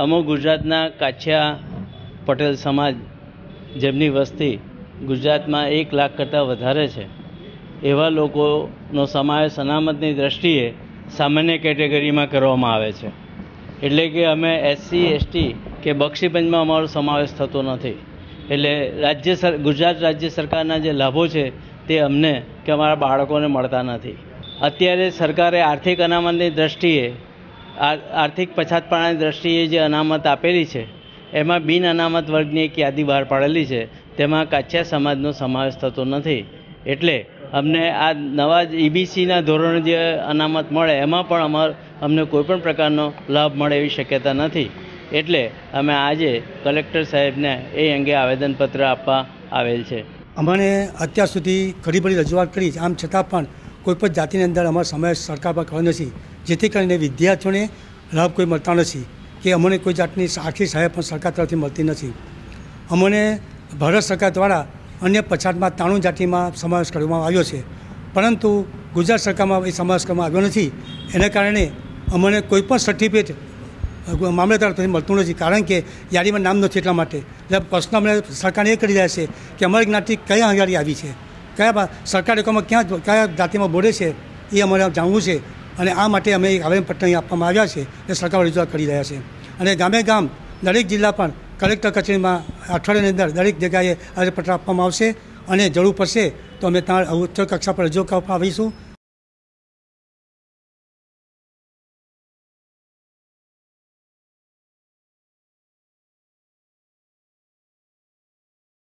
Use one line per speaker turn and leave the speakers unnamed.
અમો ગુજરાતના કાછિયા પટેલ સમાજ જેમની વસ્તી ગુજરાતમાં એક લાખ કરતાં વધારે છે એવા લોકોનો સમાવેશ અનામતની દ્રષ્ટિએ સામાન્ય કેટેગરીમાં કરવામાં આવે છે એટલે કે અમે એસસી એસટી કે બક્ષીપંચમાં અમારો સમાવેશ થતો નથી એટલે રાજ્ય સર ગુજરાત રાજ્ય સરકારના જે લાભો છે તે અમને કે અમારા બાળકોને મળતા નથી અત્યારે સરકારે આર્થિક અનામતની દ્રષ્ટિએ આર્થિક પછાતપણાની દૃષ્ટિએ જે અનામત આપેલી છે એમાં બિન અનામત વર્ગની એક યાદી બહાર પાડેલી છે તેમાં કાઠિયા સમાજનો સમાવેશ થતો નથી એટલે અમને આ નવા જ ઈબીસીના e ધોરણ જે અનામત મળે એમાં પણ અમાર અમને કોઈપણ પ્રકારનો લાભ મળે એવી શક્યતા નથી એટલે અમે આજે કલેક્ટર સાહેબને એ અંગે આવેદનપત્ર આપવા આવેલ છે
અમને અત્યાર સુધી ઘણી બધી રજૂઆત કરી આમ છતાં પણ કોઈપણ જાતિની અંદર અમારો સમાવેશ સરકાર પર કર્યો નથી જેથી કરીને વિદ્યાર્થીઓને લાભ કોઈ મળતા નથી કે અમને કોઈ જાતની આર્થિક સહાય પણ સરકાર તરફથી મળતી નથી અમને ભારત સરકાર દ્વારા અન્ય પછાતમાં ત્રાણું જાતિમાં સમાવેશ કરવામાં આવ્યો છે પરંતુ ગુજરાત સરકારમાં એ સમાવેશ કરવામાં આવ્યો નથી એના કારણે અમને કોઈ પણ સર્ટિફિકેટ મામલતદાર તરફથી મળતું નથી કારણ કે યાદીમાં નામ નથી એટલા માટે એટલે પ્રશ્ન અમને સરકારને એ કરી રહ્યા છે કે અમારી જ્ઞાતિ કયા હજારી આવી છે કયા સરકાર એકમો ક્યાં કયા જાતિમાં બોલે છે એ અમારે જાણવું છે અને આ માટે અમે આવેદન પત્ર અહીં આપવામાં આવ્યા છે એ સરકાર રજૂઆત કરી રહ્યા છે અને ગામે ગામ દરેક જિલ્લા પણ કલેક્ટર કચેરીમાં અઠવાડિયાની અંદર દરેક જગ્યાએ આવેદનપત્ર આપવામાં આવશે અને જરૂર પડશે તો અમે ત્યાં ઉચ્ચ કક્ષા પર રજૂ કરવા આવીશું